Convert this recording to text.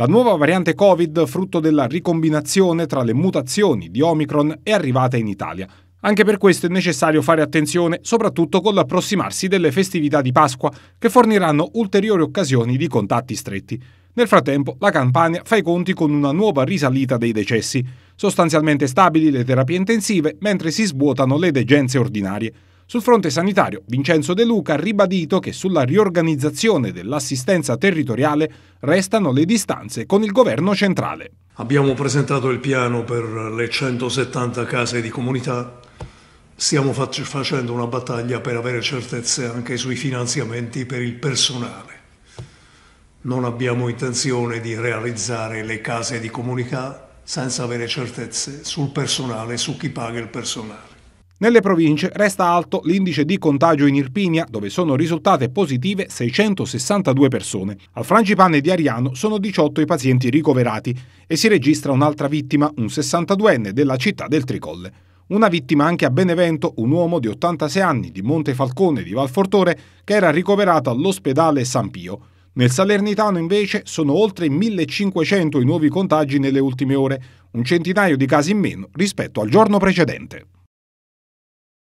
La nuova variante Covid, frutto della ricombinazione tra le mutazioni di Omicron, è arrivata in Italia. Anche per questo è necessario fare attenzione, soprattutto con l'approssimarsi delle festività di Pasqua, che forniranno ulteriori occasioni di contatti stretti. Nel frattempo, la Campania fa i conti con una nuova risalita dei decessi. Sostanzialmente stabili le terapie intensive, mentre si svuotano le degenze ordinarie. Sul fronte sanitario, Vincenzo De Luca ha ribadito che sulla riorganizzazione dell'assistenza territoriale restano le distanze con il governo centrale. Abbiamo presentato il piano per le 170 case di comunità, stiamo fac facendo una battaglia per avere certezze anche sui finanziamenti per il personale. Non abbiamo intenzione di realizzare le case di comunità senza avere certezze sul personale, su chi paga il personale. Nelle province resta alto l'indice di contagio in Irpinia, dove sono risultate positive 662 persone. Al Frangipane di Ariano sono 18 i pazienti ricoverati e si registra un'altra vittima, un 62enne della città del Tricolle. Una vittima anche a Benevento, un uomo di 86 anni di Montefalcone di Valfortore, che era ricoverato all'ospedale San Pio. Nel Salernitano invece sono oltre 1500 i nuovi contagi nelle ultime ore, un centinaio di casi in meno rispetto al giorno precedente.